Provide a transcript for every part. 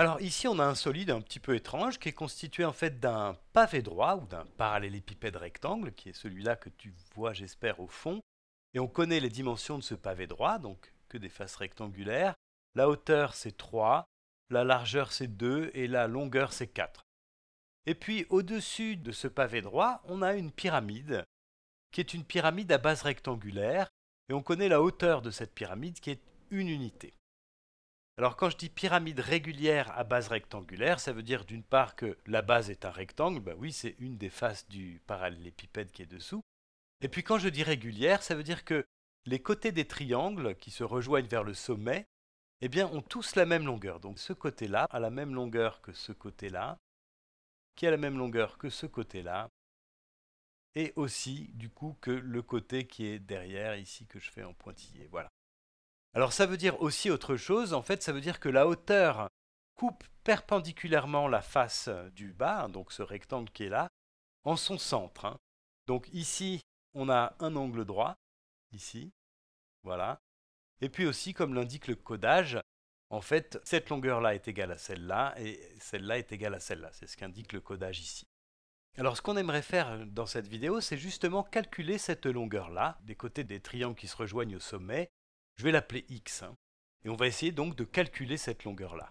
Alors ici, on a un solide un petit peu étrange qui est constitué en fait d'un pavé droit ou d'un parallélépipède rectangle, qui est celui-là que tu vois, j'espère, au fond. Et on connaît les dimensions de ce pavé droit, donc que des faces rectangulaires. La hauteur, c'est 3, la largeur, c'est 2 et la longueur, c'est 4. Et puis, au-dessus de ce pavé droit, on a une pyramide, qui est une pyramide à base rectangulaire, et on connaît la hauteur de cette pyramide, qui est une unité. Alors quand je dis pyramide régulière à base rectangulaire, ça veut dire d'une part que la base est un rectangle, bah oui, c'est une des faces du parallélépipède qui est dessous. Et puis quand je dis régulière, ça veut dire que les côtés des triangles qui se rejoignent vers le sommet, eh bien, ont tous la même longueur. Donc ce côté-là a la même longueur que ce côté-là, qui a la même longueur que ce côté-là, et aussi du coup que le côté qui est derrière ici que je fais en pointillé. Voilà. Alors ça veut dire aussi autre chose, en fait ça veut dire que la hauteur coupe perpendiculairement la face euh, du bas, hein, donc ce rectangle qui est là, en son centre. Hein. Donc ici, on a un angle droit, ici, voilà. Et puis aussi, comme l'indique le codage, en fait, cette longueur-là est égale à celle-là, et celle-là est égale à celle-là. C'est ce qu'indique le codage ici. Alors ce qu'on aimerait faire euh, dans cette vidéo, c'est justement calculer cette longueur-là, des côtés des triangles qui se rejoignent au sommet, je vais l'appeler x. Hein. et on va essayer donc de calculer cette longueur-là.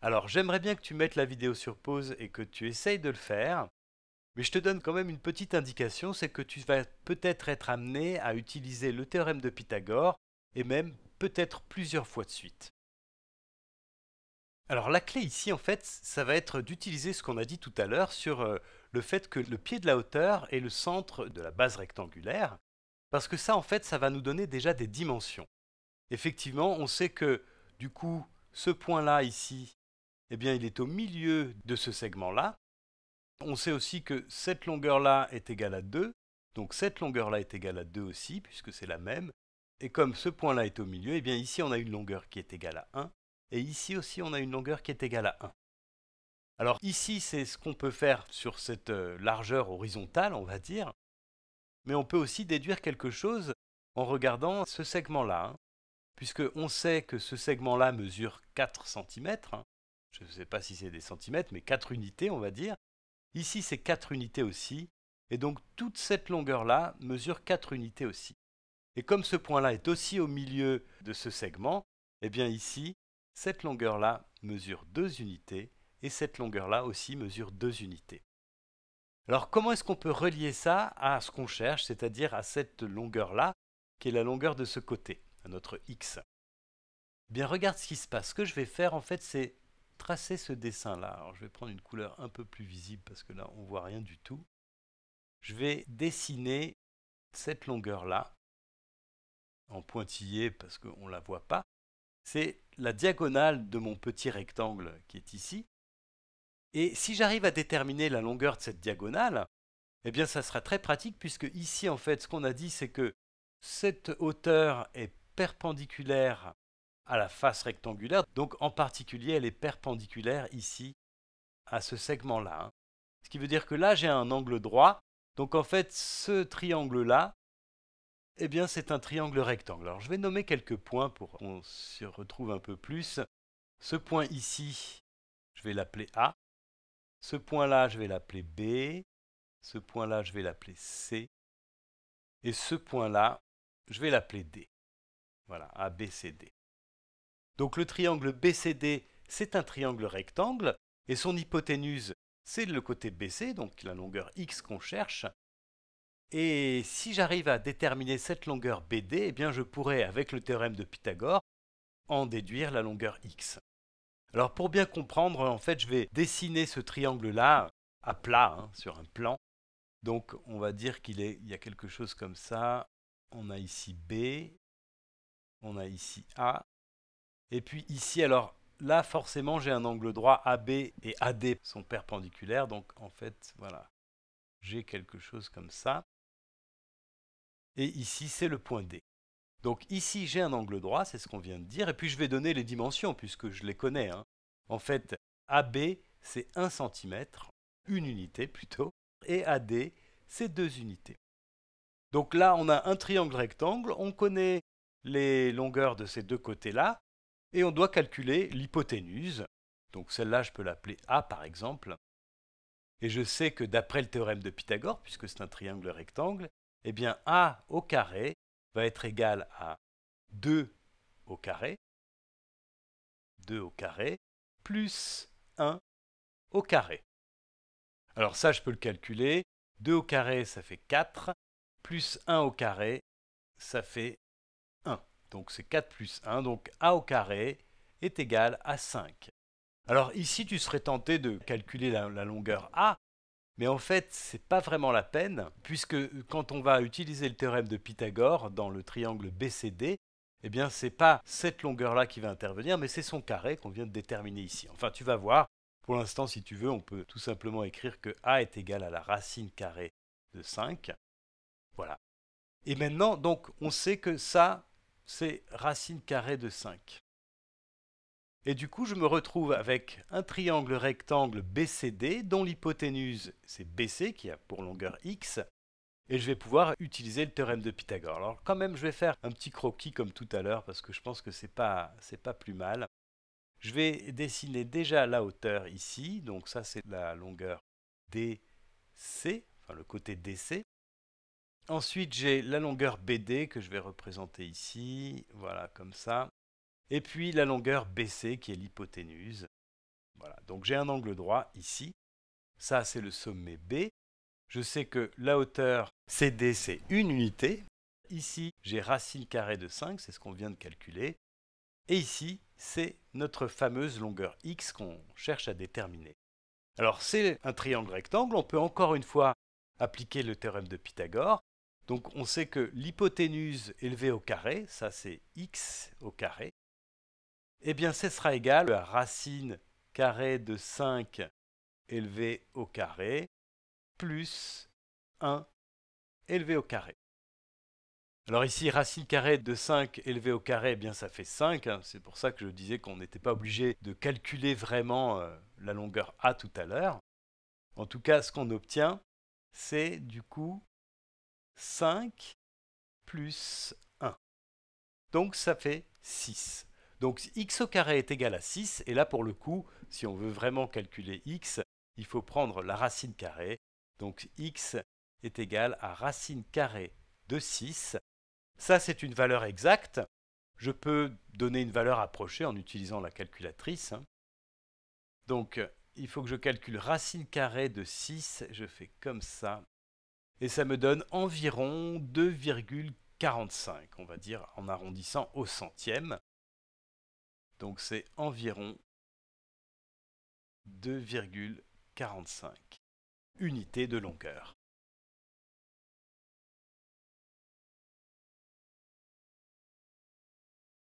Alors j'aimerais bien que tu mettes la vidéo sur pause et que tu essayes de le faire. Mais je te donne quand même une petite indication, c'est que tu vas peut-être être amené à utiliser le théorème de Pythagore, et même peut-être plusieurs fois de suite. Alors la clé ici, en fait, ça va être d'utiliser ce qu'on a dit tout à l'heure sur euh, le fait que le pied de la hauteur est le centre de la base rectangulaire, parce que ça, en fait, ça va nous donner déjà des dimensions. Effectivement, on sait que du coup, ce point-là ici, eh bien, il est au milieu de ce segment-là. On sait aussi que cette longueur-là est égale à 2, donc cette longueur-là est égale à 2 aussi, puisque c'est la même. Et comme ce point-là est au milieu, eh bien ici on a une longueur qui est égale à 1, et ici aussi on a une longueur qui est égale à 1. Alors ici, c'est ce qu'on peut faire sur cette euh, largeur horizontale, on va dire, mais on peut aussi déduire quelque chose en regardant ce segment-là. Hein puisque on sait que ce segment-là mesure 4 cm, hein. je ne sais pas si c'est des centimètres, mais 4 unités on va dire. Ici c'est 4 unités aussi, et donc toute cette longueur-là mesure 4 unités aussi. Et comme ce point-là est aussi au milieu de ce segment, eh bien ici, cette longueur-là mesure 2 unités, et cette longueur-là aussi mesure 2 unités. Alors comment est-ce qu'on peut relier ça à ce qu'on cherche, c'est-à-dire à cette longueur-là, qui est la longueur de ce côté notre X. Bien, regarde ce qui se passe. Ce que je vais faire, en fait, c'est tracer ce dessin-là. je vais prendre une couleur un peu plus visible parce que là, on voit rien du tout. Je vais dessiner cette longueur-là en pointillé parce qu'on ne la voit pas. C'est la diagonale de mon petit rectangle qui est ici. Et si j'arrive à déterminer la longueur de cette diagonale, eh bien, ça sera très pratique puisque ici, en fait, ce qu'on a dit, c'est que cette hauteur est perpendiculaire à la face rectangulaire. Donc en particulier, elle est perpendiculaire ici à ce segment-là. Hein. Ce qui veut dire que là, j'ai un angle droit. Donc en fait, ce triangle-là, eh bien, c'est un triangle rectangle. Alors je vais nommer quelques points pour qu'on se retrouve un peu plus. Ce point ici, je vais l'appeler A. Ce point-là, je vais l'appeler B. Ce point-là, je vais l'appeler C. Et ce point-là, je vais l'appeler D. Voilà, ABCD. Donc le triangle BCD, c'est un triangle rectangle, et son hypoténuse, c'est le côté BC, donc la longueur X qu'on cherche. Et si j'arrive à déterminer cette longueur BD, eh bien je pourrais, avec le théorème de Pythagore, en déduire la longueur X. Alors pour bien comprendre, en fait, je vais dessiner ce triangle-là à plat, hein, sur un plan. Donc on va dire qu'il y a quelque chose comme ça. On a ici B, on a ici A. Et puis ici, alors là, forcément, j'ai un angle droit AB et AD sont perpendiculaires. Donc en fait, voilà, j'ai quelque chose comme ça. Et ici, c'est le point D. Donc ici, j'ai un angle droit, c'est ce qu'on vient de dire. Et puis je vais donner les dimensions puisque je les connais. Hein. En fait, AB, c'est 1 cm, une unité plutôt, et AD, c'est deux unités. Donc là, on a un triangle rectangle, on connaît les longueurs de ces deux côtés-là, et on doit calculer l'hypoténuse. Donc celle-là, je peux l'appeler A par exemple. Et je sais que d'après le théorème de Pythagore, puisque c'est un triangle rectangle, eh bien A au carré va être égal à 2 au carré, 2 au carré, plus 1 au carré. Alors ça, je peux le calculer. 2 au carré, ça fait 4, plus 1 au carré, ça fait donc c'est 4 plus 1, donc a au carré est égal à 5. Alors ici, tu serais tenté de calculer la, longueur a, mais en fait, ce n'est pas vraiment la peine, puisque quand on va utiliser le théorème de Pythagore dans le triangle BCD, eh bien, c'est pas cette longueur-là qui va intervenir, mais c'est son carré qu'on vient de déterminer ici. Enfin, tu vas voir, pour l'instant, si tu veux, on peut tout simplement écrire que a est égal à la racine carrée de 5. Voilà. Et maintenant, donc, on sait que ça, c'est racine carrée de 5. Et du coup, je me retrouve avec un triangle rectangle BCD dont l'hypoténuse c'est BC qui a pour longueur X. Et je vais pouvoir utiliser le théorème de Pythagore. Alors quand même, je vais faire un petit croquis comme tout à l'heure parce que je pense que ce pas pas plus mal. Je vais dessiner déjà la hauteur ici, donc ça c'est la longueur DC, enfin le côté DC. Ensuite, j'ai la longueur BD que je vais représenter ici, voilà, comme ça. Et puis la longueur BC qui est l'hypoténuse. Voilà, donc j'ai un angle droit ici. Ça, c'est le sommet B. Je sais que la hauteur CD, c'est une unité. Ici, j'ai racine carrée de 5, c'est ce qu'on vient de calculer. Et ici, c'est notre fameuse longueur x qu'on cherche à déterminer. Alors, c'est un triangle rectangle. On peut encore une fois appliquer le théorème de Pythagore. Donc on sait que l'hypoténuse élevée au carré, ça c'est x au carré, eh bien ce sera égal à racine carrée de 5 élevée au carré plus 1 élevé au carré. Alors ici, racine carrée de 5 élevée au carré, eh bien ça fait 5. Hein. C'est pour ça que je disais qu'on n'était pas obligé de calculer vraiment euh, la longueur A tout à l'heure. En tout cas, ce qu'on obtient, c'est du coup 5 plus 1. Donc ça fait 6. Donc x au carré est égal à 6, et là pour le coup, si on veut vraiment calculer x, il faut prendre la racine carrée. Donc x est égal à racine carrée de 6. Ça c'est une valeur exacte. Je peux donner une valeur approchée en utilisant la calculatrice. Hein. Donc il faut que je calcule racine carrée de 6, je fais comme ça, et ça me donne environ 2,45, on va dire, en arrondissant au centième. Donc c'est environ 2,45 unités de longueur.